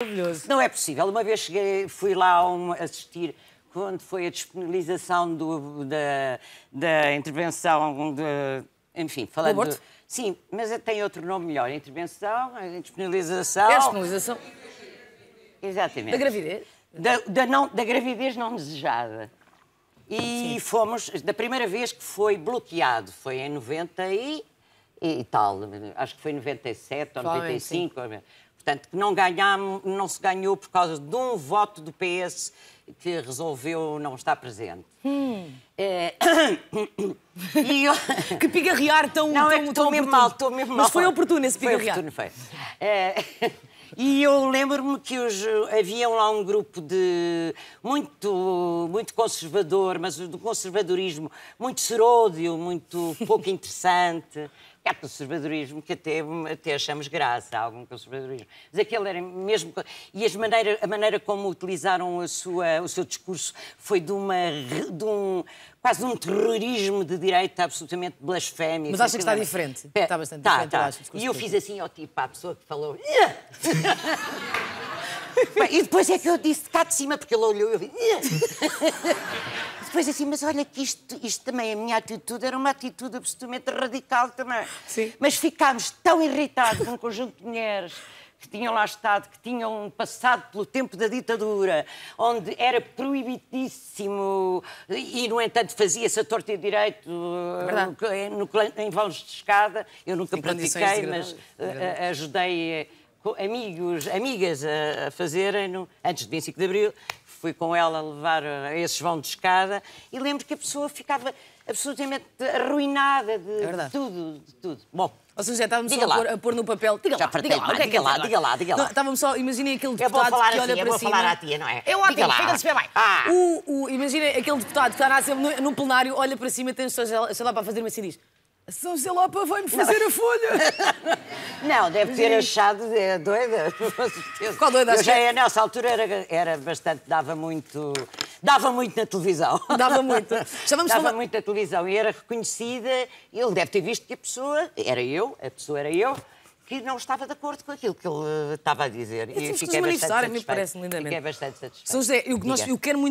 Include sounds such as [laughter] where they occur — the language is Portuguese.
Maravilhoso. Não é possível. Uma vez cheguei, fui lá um, assistir quando foi a disponibilização do, da, da intervenção de. Enfim, falando. Do, sim, mas tem outro nome melhor. Intervenção, disponibilização. É a disponibilização. Exatamente. Da gravidez? Da, da, não, da gravidez não desejada. E sim. fomos, da primeira vez que foi bloqueado, foi em 90 e, e tal, acho que foi 97 ou 95. Sim. Portanto, que não, não se ganhou por causa de um voto do PS que resolveu não estar presente. Hum. É... [coughs] eu... [laughs] Que pigarrear tão Não, é tão, é que estou mesmo mal, estou mesmo mal. Mas foi oportuno esse pigarrear. Foi oportuno, foi. É... [laughs] E eu lembro-me que os, havia lá um grupo de muito, muito conservador, mas do conservadorismo muito seródio, muito pouco [laughs] interessante, há conservadorismo que até, até achamos graça, algum conservadorismo. Mas aquele era mesmo. E as maneira, a maneira como utilizaram a sua, o seu discurso foi de, uma, de um. Quase um terrorismo de direita absolutamente blasfémico. Mas acha que está era... diferente? Está bastante tá, diferente, tá. Eu acho, e eu fiz assim ao tipo, à pessoa que falou. [laughs] Bem, e depois é que eu disse cá de cima, porque ele olhou e eu [laughs] depois assim, mas olha que isto, isto também, a minha atitude era uma atitude absolutamente radical também. Sim. Mas ficámos tão irritados com um conjunto de mulheres que tinham lá estado, que tinham passado pelo tempo da ditadura, onde era proibidíssimo e, no entanto, fazia-se a torta e direito eh, no, no, em vãos de escada. Eu nunca pratiquei, mas uh, ajudei amigos, amigas a, a fazerem no, antes de 25 de Abril. Fui com ela levar a esses vão de escada e lembro que a pessoa ficava absolutamente arruinada de, é de tudo, de tudo. Bom, ou seja, estávamos diga só a pôr, a pôr, no papel. Diga Já lá, diga lá, diga lá, diga lá, diga lá. estávamos só, imaginem aquele deputado que olha para cima. Eu vou falar à tia, não é? É ótimo, fica-se bem. Ah. O, o, imaginem aquele deputado que está na no plenário, olha para cima, tem o seu lá para fazer-me assim e diz: São Lopa vai-me fazer não. a folha. [laughs] Não, deve ter achado de, é, doida. [laughs] Qual doida? Eu já é, nessa altura era, era bastante, dava muito. Dava muito na televisão. Dava muito. [laughs] dava falar... muito na televisão e era reconhecida. Ele deve ter visto que a pessoa era eu, a pessoa era eu, que não estava de acordo com aquilo que ele eh, estava a dizer. É e, e fiquei bastante manifestar, me parece lindamente. Fiquei bastante satisfeita. José, eu, nós, eu quero muito.